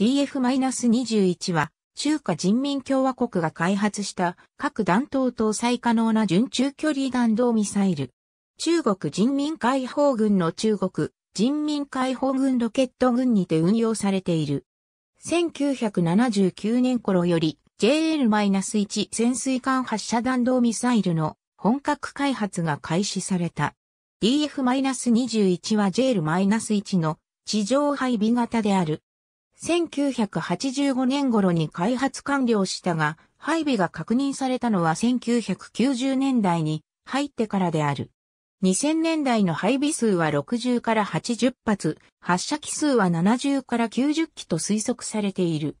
DF-21 は、中華人民共和国が開発した各弾頭搭載可能な準中距離弾道ミサイル。中国人民解放軍の中国人民解放軍ロケット軍にて運用されている。1979年頃より JL-1 潜水艦発射弾道ミサイルの本格開発が開始された。DF-21 は JL-1 の地上配備型である。1985年頃に開発完了したが、配備が確認されたのは1990年代に入ってからである。2000年代の配備数は60から80発、発射機数は70から90機と推測されている。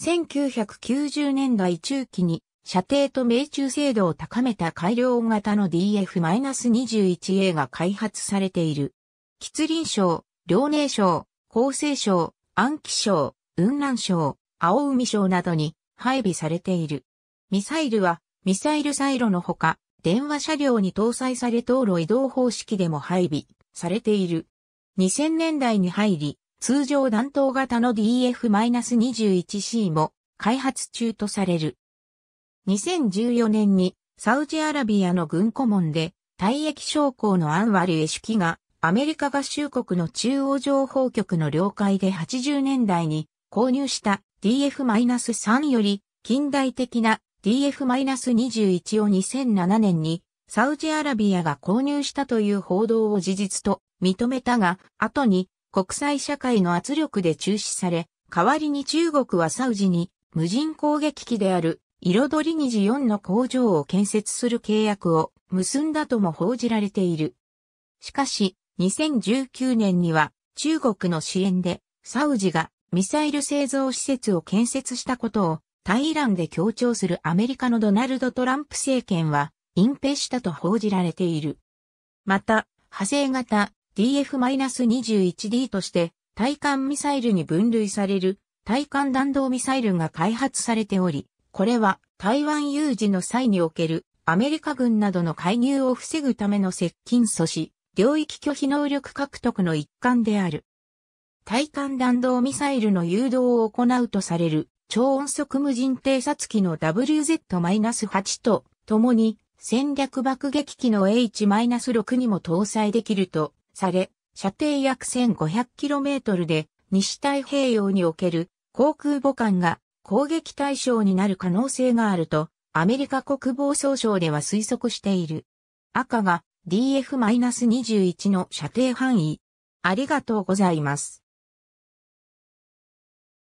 1990年代中期に射程と命中精度を高めた改良型の DF-21A が開発されている。吉林省、遼寧省、厚生省、安徽省、雲南省、青海省などに配備されている。ミサイルはミサイルサイロのほか、電話車両に搭載され道路移動方式でも配備されている。2000年代に入り、通常弾頭型の DF-21C も開発中とされる。2014年にサウジアラビアの軍顧問で退役将校のアンワル・エシュキがアメリカ合衆国の中央情報局の了解で80年代に購入した DF-3 より近代的な DF-21 を2007年にサウジアラビアが購入したという報道を事実と認めたが、後に国際社会の圧力で中止され、代わりに中国はサウジに無人攻撃機である彩り虹4の工場を建設する契約を結んだとも報じられている。しかし、2019年には中国の支援でサウジがミサイル製造施設を建設したことをタイランで強調するアメリカのドナルド・トランプ政権は隠蔽したと報じられている。また、派生型 DF-21D として対艦ミサイルに分類される対艦弾道ミサイルが開発されており、これは台湾有事の際におけるアメリカ軍などの介入を防ぐための接近阻止、領域拒否能力獲得の一環である。対艦弾道ミサイルの誘導を行うとされる超音速無人偵察機の WZ-8 と共に戦略爆撃機の H-6 にも搭載できるとされ、射程約 1500km で西太平洋における航空母艦が攻撃対象になる可能性があるとアメリカ国防総省では推測している。赤が DF-21 の射程範囲。ありがとうございます。